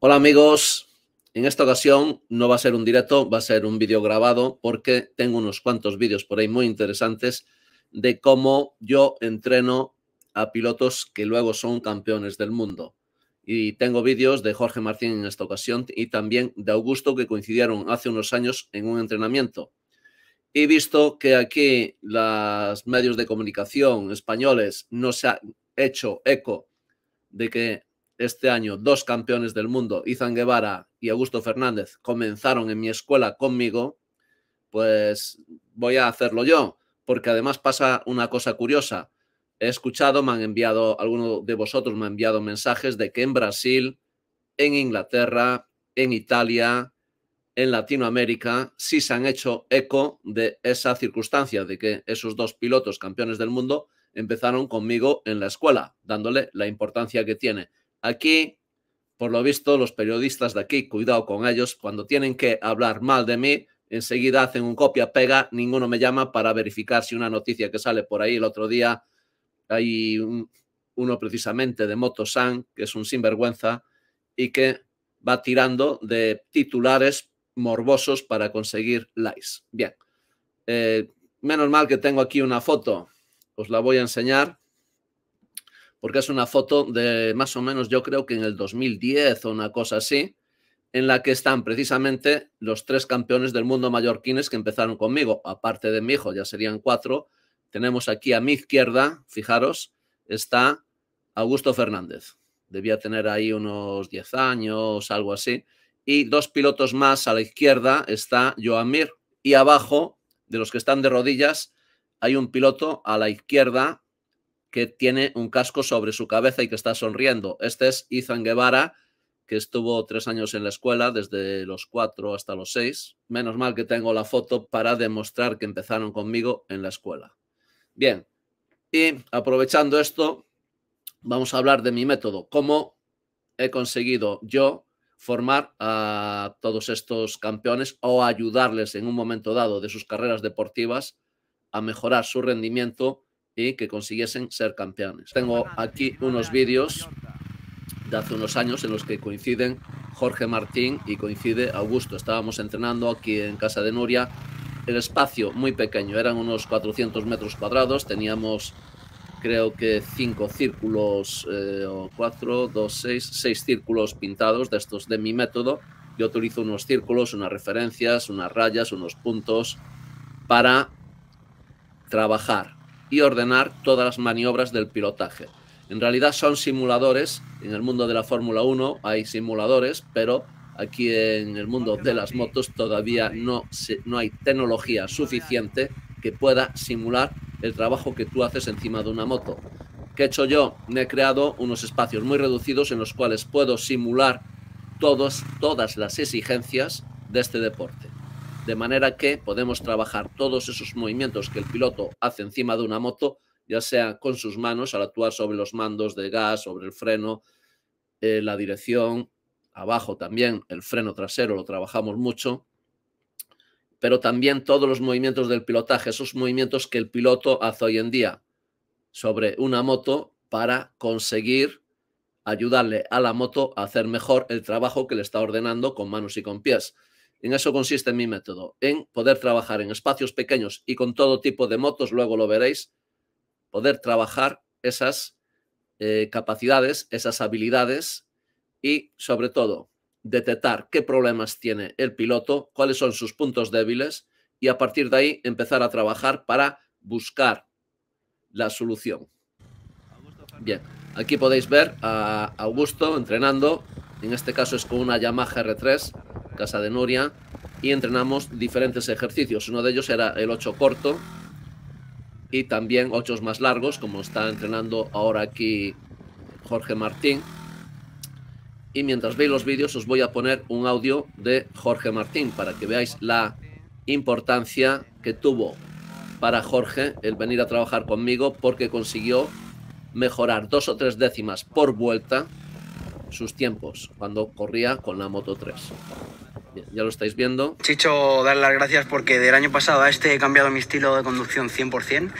Hola amigos, en esta ocasión no va a ser un directo, va a ser un vídeo grabado porque tengo unos cuantos vídeos por ahí muy interesantes de cómo yo entreno a pilotos que luego son campeones del mundo. Y tengo vídeos de Jorge Martín en esta ocasión y también de Augusto que coincidieron hace unos años en un entrenamiento. He visto que aquí los medios de comunicación españoles no se han hecho eco de que este año dos campeones del mundo, Izan Guevara y Augusto Fernández, comenzaron en mi escuela conmigo, pues voy a hacerlo yo, porque además pasa una cosa curiosa. He escuchado, me han enviado, alguno de vosotros me ha enviado mensajes de que en Brasil, en Inglaterra, en Italia, en Latinoamérica, sí se han hecho eco de esa circunstancia, de que esos dos pilotos campeones del mundo empezaron conmigo en la escuela, dándole la importancia que tiene. Aquí, por lo visto, los periodistas de aquí, cuidado con ellos, cuando tienen que hablar mal de mí, enseguida hacen un copia-pega, ninguno me llama para verificar si una noticia que sale por ahí el otro día, hay uno precisamente de Motosan, que es un sinvergüenza, y que va tirando de titulares morbosos para conseguir likes. Bien, eh, menos mal que tengo aquí una foto, os la voy a enseñar porque es una foto de más o menos, yo creo que en el 2010 o una cosa así, en la que están precisamente los tres campeones del mundo mallorquines que empezaron conmigo, aparte de mi hijo, ya serían cuatro. Tenemos aquí a mi izquierda, fijaros, está Augusto Fernández. Debía tener ahí unos 10 años, algo así. Y dos pilotos más a la izquierda está Joan Mir. Y abajo, de los que están de rodillas, hay un piloto a la izquierda que tiene un casco sobre su cabeza y que está sonriendo. Este es Ethan Guevara, que estuvo tres años en la escuela, desde los cuatro hasta los seis. Menos mal que tengo la foto para demostrar que empezaron conmigo en la escuela. Bien, y aprovechando esto, vamos a hablar de mi método, cómo he conseguido yo formar a todos estos campeones o ayudarles en un momento dado de sus carreras deportivas a mejorar su rendimiento y que consiguiesen ser campeones. Tengo aquí unos vídeos de hace unos años en los que coinciden Jorge Martín y coincide Augusto. Estábamos entrenando aquí en casa de Nuria. El espacio muy pequeño, eran unos 400 metros cuadrados, teníamos creo que cinco círculos, eh, o cuatro, dos, seis, seis círculos pintados de estos de mi método. Yo utilizo unos círculos, unas referencias, unas rayas, unos puntos para trabajar y ordenar todas las maniobras del pilotaje. En realidad son simuladores, en el mundo de la Fórmula 1 hay simuladores, pero aquí en el mundo de las motos todavía no, no hay tecnología suficiente que pueda simular el trabajo que tú haces encima de una moto. ¿Qué he hecho yo? Me he creado unos espacios muy reducidos en los cuales puedo simular todos, todas las exigencias de este deporte de manera que podemos trabajar todos esos movimientos que el piloto hace encima de una moto, ya sea con sus manos al actuar sobre los mandos de gas, sobre el freno, eh, la dirección, abajo también el freno trasero, lo trabajamos mucho, pero también todos los movimientos del pilotaje, esos movimientos que el piloto hace hoy en día sobre una moto para conseguir ayudarle a la moto a hacer mejor el trabajo que le está ordenando con manos y con pies. En eso consiste mi método, en poder trabajar en espacios pequeños y con todo tipo de motos, luego lo veréis, poder trabajar esas eh, capacidades, esas habilidades y sobre todo detectar qué problemas tiene el piloto, cuáles son sus puntos débiles y a partir de ahí empezar a trabajar para buscar la solución. Bien, aquí podéis ver a Augusto entrenando en este caso es con una Yamaha R3, casa de Nuria, y entrenamos diferentes ejercicios. Uno de ellos era el 8 corto y también 8 más largos, como está entrenando ahora aquí Jorge Martín. Y mientras veis los vídeos os voy a poner un audio de Jorge Martín para que veáis la importancia que tuvo para Jorge el venir a trabajar conmigo porque consiguió mejorar dos o tres décimas por vuelta sus tiempos cuando corría con la Moto 3. ya lo estáis viendo. Chicho, dar las gracias porque del año pasado a este he cambiado mi estilo de conducción 100%.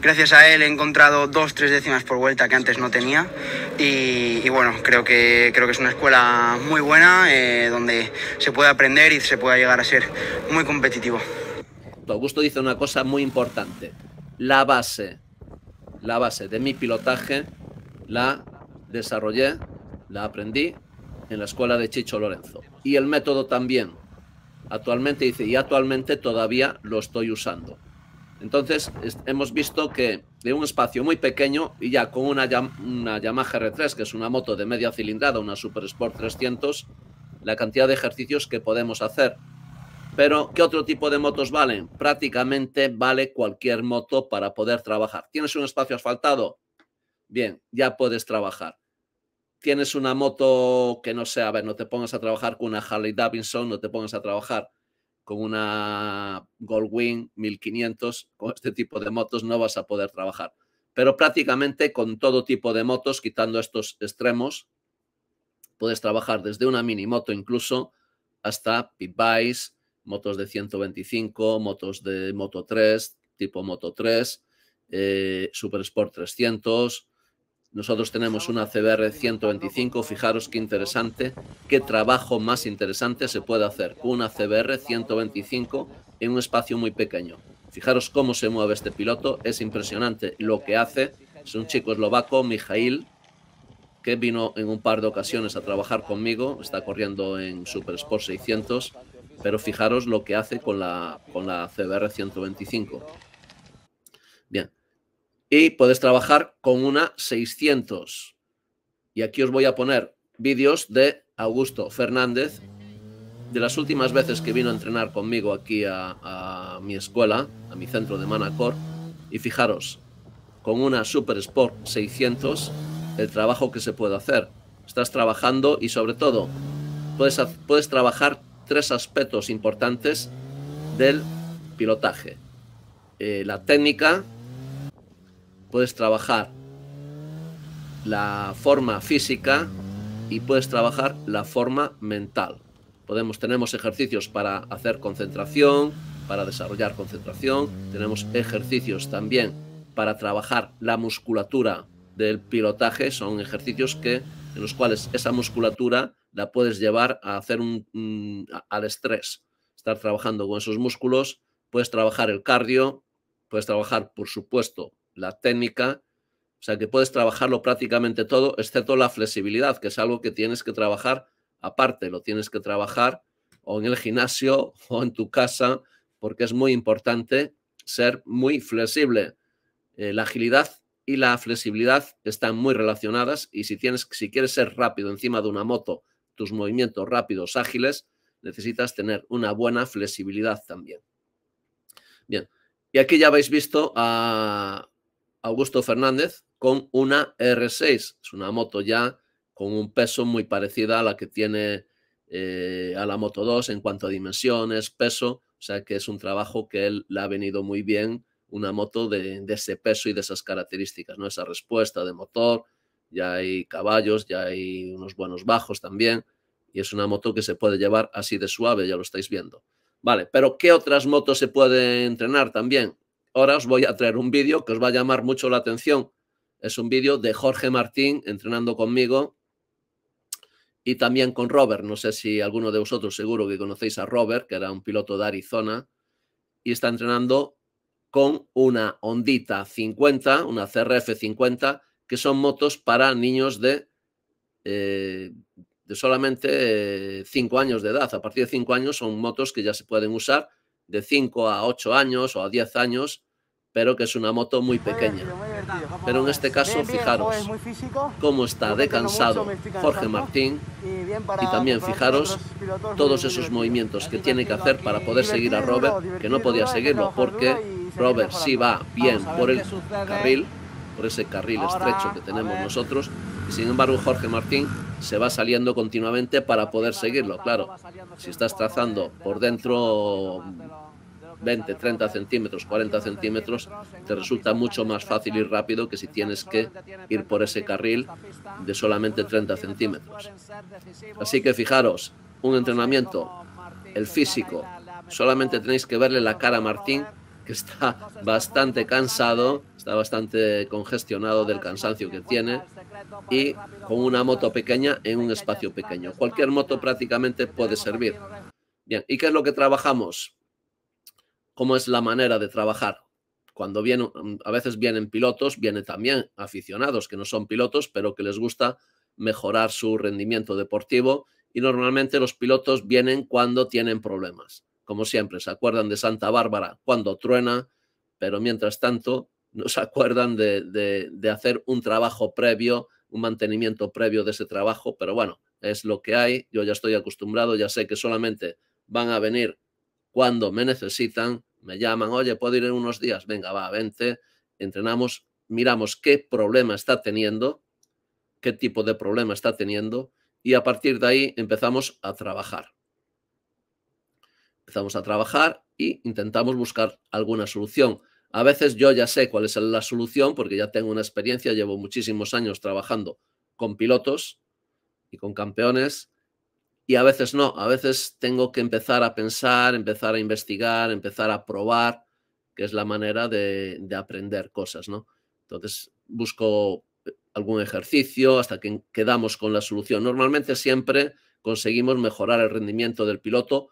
Gracias a él he encontrado dos, tres décimas por vuelta que antes no tenía. Y, bueno, creo que, creo que es una escuela muy buena eh, donde se puede aprender y se puede llegar a ser muy competitivo. Augusto dice una cosa muy importante. La base, la base de mi pilotaje la desarrollé la aprendí en la escuela de Chicho Lorenzo. Y el método también. Actualmente dice, y actualmente todavía lo estoy usando. Entonces hemos visto que de un espacio muy pequeño y ya con una, una Yamaha R3, que es una moto de media cilindrada, una Super Sport 300, la cantidad de ejercicios que podemos hacer. Pero, ¿qué otro tipo de motos valen? Prácticamente vale cualquier moto para poder trabajar. ¿Tienes un espacio asfaltado? Bien, ya puedes trabajar tienes una moto que no sé, a ver, no te pongas a trabajar con una Harley Davidson, no te pongas a trabajar con una Goldwing 1500, con este tipo de motos no vas a poder trabajar. Pero prácticamente con todo tipo de motos, quitando estos extremos, puedes trabajar desde una mini moto incluso hasta pit bikes, motos de 125, motos de Moto 3, tipo Moto 3, eh, Super Sport 300, nosotros tenemos una CBR 125, fijaros qué interesante, qué trabajo más interesante se puede hacer con una CBR 125 en un espacio muy pequeño. Fijaros cómo se mueve este piloto, es impresionante lo que hace. Es un chico eslovaco, Mijail, que vino en un par de ocasiones a trabajar conmigo, está corriendo en Super Sport 600, pero fijaros lo que hace con la, con la CBR 125 y puedes trabajar con una 600. Y aquí os voy a poner vídeos de Augusto Fernández, de las últimas veces que vino a entrenar conmigo aquí a, mi escuela, a mi centro de Manacor. Y fijaros, con una Super Sport 600, el trabajo que se puede hacer. Estás trabajando y sobre todo puedes, puedes trabajar tres aspectos importantes del pilotaje. Eh, la técnica, puedes trabajar la forma física y puedes trabajar la forma mental. Podemos, tenemos ejercicios para hacer concentración, para desarrollar concentración, tenemos ejercicios también para trabajar la musculatura del pilotaje, son ejercicios que, en los cuales esa musculatura la puedes llevar a hacer un, al estrés, estar trabajando con esos músculos, puedes trabajar el cardio, puedes trabajar, por supuesto, la técnica, o sea que puedes trabajarlo prácticamente todo, excepto la flexibilidad, que es algo que tienes que trabajar aparte, lo tienes que trabajar o en el gimnasio o en tu casa, porque es muy importante ser muy flexible. Eh, la agilidad y la flexibilidad están muy relacionadas y si, tienes, si quieres ser rápido encima de una moto, tus movimientos rápidos, ágiles, necesitas tener una buena flexibilidad también. Bien, y aquí ya habéis visto a Augusto Fernández con una R6. Es una moto ya con un peso muy parecida a la que tiene eh, a la Moto 2 en cuanto a dimensiones, peso. O sea que es un trabajo que él le ha venido muy bien una moto de, de ese peso y de esas características, ¿no? Esa respuesta de motor, ya hay caballos, ya hay unos buenos bajos también, y es una moto que se puede llevar así de suave, ya lo estáis viendo. Vale, pero ¿qué otras motos se puede entrenar también? ahora os voy a traer un vídeo que os va a llamar mucho la atención. Es un vídeo de Jorge Martín entrenando conmigo y también con Robert. No sé si alguno de vosotros seguro que conocéis a Robert, que era un piloto de Arizona, y está entrenando con una Ondita 50, una CRF 50, que son motos para niños de, eh, de solamente 5 eh, años de edad. A partir de 5 años son motos que ya se pueden usar de 5 a 8 años o a 10 años, pero que es una moto muy pequeña. Pero en este caso, fijaros cómo está de cansado Jorge Martín y también fijaros todos esos movimientos que tiene que hacer para poder seguir a Robert, que no podía seguirlo porque Robert sí va bien por el carril, por ese carril estrecho que tenemos nosotros, y sin embargo Jorge Martín se va saliendo continuamente para poder seguirlo. Claro, si estás trazando por dentro 20, 30 centímetros, 40 centímetros, te resulta mucho más fácil y rápido que si tienes que ir por ese carril de solamente 30 centímetros. Así que fijaros, un entrenamiento, el físico, solamente tenéis que verle la cara a Martín que está bastante cansado, está bastante congestionado del cansancio que tiene y con una moto pequeña en un espacio pequeño. Cualquier moto prácticamente puede servir. Bien, ¿y qué es lo que trabajamos? ¿Cómo es la manera de trabajar? Cuando vienen, a veces vienen pilotos, vienen también aficionados que no son pilotos, pero que les gusta mejorar su rendimiento deportivo y normalmente los pilotos vienen cuando tienen problemas como siempre, se acuerdan de Santa Bárbara cuando truena, pero mientras tanto nos acuerdan de, de hacer un trabajo previo, un mantenimiento previo de ese trabajo, pero bueno, es lo que hay, yo ya estoy acostumbrado, ya sé que solamente van a venir cuando me necesitan, me llaman, oye, puedo ir en unos días, venga, va, vente, entrenamos, miramos qué problema está teniendo, qué tipo de problema está teniendo, y a partir de ahí empezamos a trabajar empezamos a trabajar y intentamos buscar alguna solución. A veces yo ya sé cuál es la solución porque ya tengo una experiencia, llevo muchísimos años trabajando con pilotos y con campeones y a veces no, a veces tengo que empezar a pensar, empezar a investigar, empezar a probar, que es la manera de, aprender cosas, ¿no? Entonces busco eh, algún ejercicio hasta que quedamos con la solución. Normalmente siempre conseguimos mejorar el rendimiento del piloto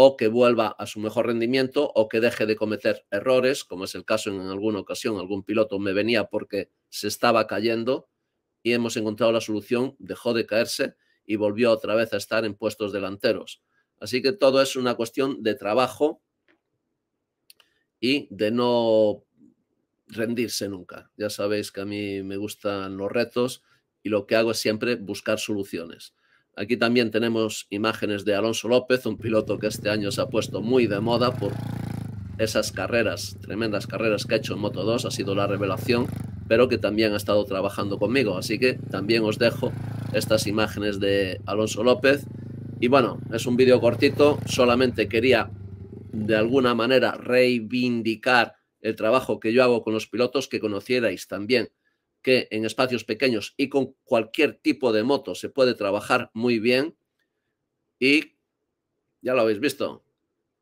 o que vuelva a su mejor rendimiento o que deje de cometer errores, como es el caso en alguna ocasión, algún piloto me venía porque se estaba cayendo y hemos encontrado la solución, dejó de caerse y volvió otra vez a estar en puestos delanteros. Así que todo es una cuestión de trabajo y de no rendirse nunca. Ya sabéis que a mí me gustan los retos y lo que hago es siempre buscar soluciones. Aquí también tenemos imágenes de Alonso López, un piloto que este año se ha puesto muy de moda por esas carreras, tremendas carreras que ha hecho en Moto 2, ha sido la revelación, pero que también ha estado trabajando conmigo. Así que también os dejo estas imágenes de Alonso López. Y bueno, es un vídeo cortito, solamente quería de alguna manera reivindicar el trabajo que yo hago con los pilotos, que conocierais también que en espacios pequeños y con cualquier tipo de moto se puede trabajar muy bien. Y ya lo habéis visto,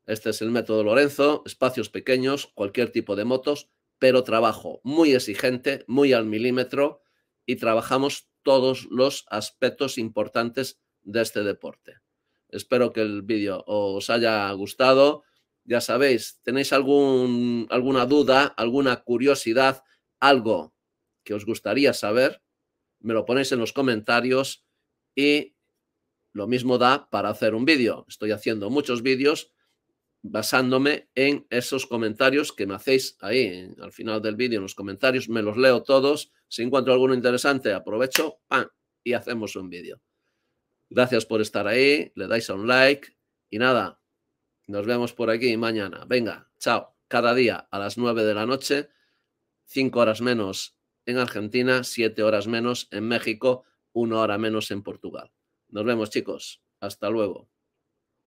este es el método Lorenzo, espacios pequeños, cualquier tipo de motos, pero trabajo muy exigente, muy al milímetro y trabajamos todos los aspectos importantes de este deporte. Espero que el vídeo os haya gustado. Ya sabéis, tenéis algún, alguna duda, alguna curiosidad, algo que os gustaría saber, me lo ponéis en los comentarios y lo mismo da para hacer un vídeo. Estoy haciendo muchos vídeos basándome en esos comentarios que me hacéis ahí al final del vídeo, en los comentarios, me los leo todos. Si encuentro alguno interesante, aprovecho y hacemos un vídeo. Gracias por estar ahí, le dais a un like y nada, nos vemos por aquí mañana. Venga, chao. Cada día a las 9 de la noche, 5 horas menos en Argentina, siete horas menos en México, una hora menos en Portugal. Nos vemos chicos, hasta luego.